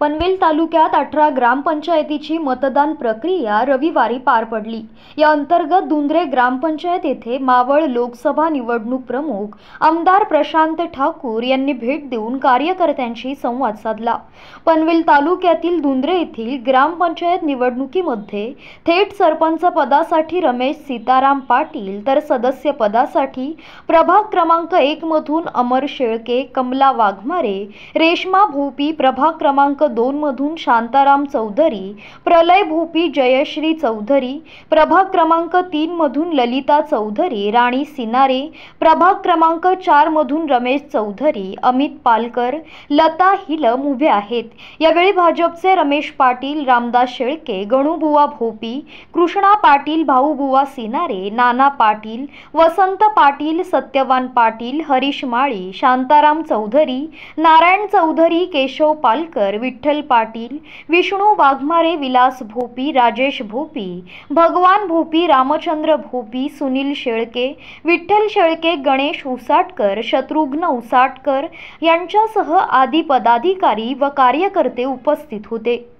पनवेल तालुक्यात अठरा ग्रामपंचायतीची मतदान प्रक्रिया रविवारी पार पडली या अंतर्गत दुंद्रे ग्रामपंचायत येथे मावळ लोकसभा निवडणूक प्रमुख आमदार प्रशांत ठाकूर यांनी भेट देऊन कार्यकर्त्यांशी संवाद साधला पनवेल तालुक्यातील दुंद्रे येथील ग्रामपंचायत निवडणुकीमध्ये थेट सरपंच पदासाठी रमेश सीताराम पाटील तर सदस्य पदासाठी प्रभाग क्रमांक एकमधून अमर शेळके कमला वाघमारे रेश्मा भोपी प्रभाग क्रमांक दोन मधून शांताराम चौधरी प्रलय भोपी जयश्री चौधरी प्रभाग क्रमांक मधून ललिता चौधरी राणी सिनारे प्रभाग क्रमांक मधून रमेश चौधरी अमित पालकर लता हिलम मुभे आहेत यावेळी भाजपचे रमेश पाटील रामदास शेळके गणूबुवा भोपी कृष्णा पाटील भाऊबुवा सिनारे नाना पाटील वसंत पाटील सत्यवान पाटील हरीश माळी शांताराम चौधरी नारायण चौधरी केशव पालकर विठ्ठल विठ्ठल पाटील विष्णू वाघमारे विलास भोपी राजेश भोपी भगवान भोपी रामचंद्र भोपी सुनील शेळके विठ्ठल शेळके गणेश उसाटकर शत्रुघ्न उसाटकर यांच्यासह आदी पदाधिकारी व कार्यकर्ते उपस्थित होते